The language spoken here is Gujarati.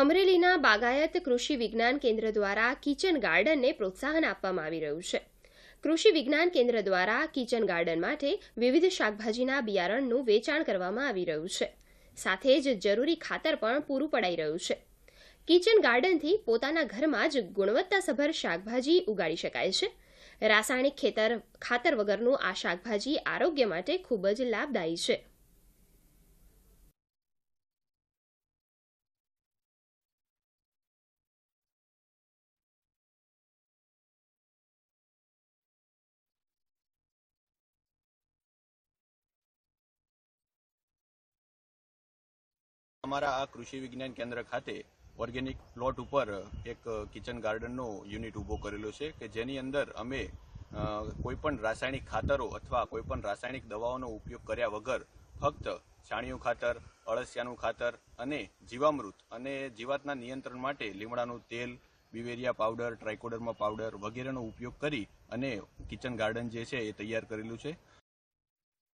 અમરેલીના બાગાયત કૃષિ વિજ્ઞાન કેન્દ્ર દ્વારા કિચન ગાર્ડનને પ્રોત્સાહન આપવામાં આવી રહ્યું છે કૃષિ વિજ્ઞાન કેન્દ્ર દ્વારા કિચન ગાર્ડન માટે વિવિધ શાકભાજીના બિયારણનું વેચાણ કરવામાં આવી રહ્યું છે સાથે જ જરૂરી ખાતર પણ પૂરું પડાઈ રહ્યું છે કિચન ગાર્ડનથી પોતાના ઘરમાં જ ગુણવત્તાસભર શાકભાજી ઉગાડી શકાય છે રાસાયણિક ખેતર ખાતર વગરનું આ શાકભાજી આરોગ્ય માટે ખૂબ જ લાભદાયી છે અમારા આ કૃષિ વિજ્ઞાન કેન્દ્ર ખાતે ઓર્ગેનિક પ્લોટ ઉપર એક કિચન ગાર્ડનનો યુનિટ ઊભો કરેલો છે કે જેની અંદર અમે કોઈપણ રાસાયણિક ખાતરો અથવા કોઈપણ રાસાયણિક દવાઓનો ઉપયોગ કર્યા વગર ફક્ત છાણિયું ખાતર અળસિયાનું ખાતર અને જીવામૃત અને જીવાતના નિયંત્રણ માટે લીમડાનું તેલ બિવેરિયા પાવડર ટ્રાઇકોડર્મા પાવડર વગેરેનો ઉપયોગ કરી અને કિચન ગાર્ડન જે છે એ તૈયાર કરેલું છે